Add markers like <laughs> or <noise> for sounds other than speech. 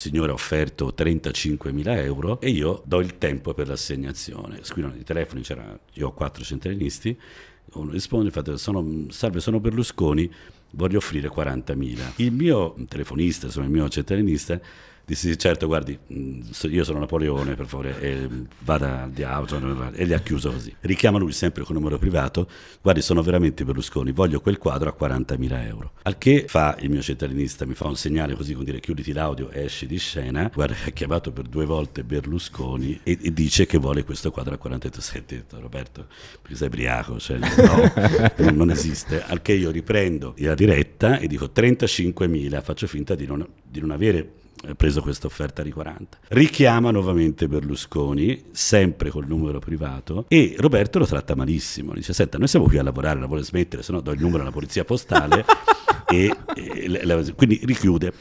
signore ha offerto 35.000 euro e io do il tempo per l'assegnazione. Squillano i telefoni, io ho quattro centralinisti, uno risponde, fate, sono, salve, sono Berlusconi, voglio offrire 40.000. Il mio telefonista, insomma il mio centralinista, Dissi, certo, guardi, mm, io sono Napoleone, per favore, e vada al diavolo. E li ha chiuso così. Richiama lui sempre con numero privato, guardi, sono veramente Berlusconi, voglio quel quadro a 40.000 euro. Al che fa il mio cittadinista, mi fa un segnale così, con dire chiuditi l'audio, esci di scena, guarda, ha chiamato per due volte Berlusconi e, e dice che vuole questo quadro a 43 Roberto, perché sei briaco, cioè, no, <laughs> non esiste. Al che io riprendo la diretta e dico 35.000, faccio finta di non, di non avere eh, preso questa offerta di 40. Richiama nuovamente Berlusconi, sempre col numero privato, e Roberto lo tratta malissimo. Dice, senta, noi siamo qui a lavorare, la vuole smettere, se no do il numero alla polizia postale. <laughs> e, e, e, quindi richiude.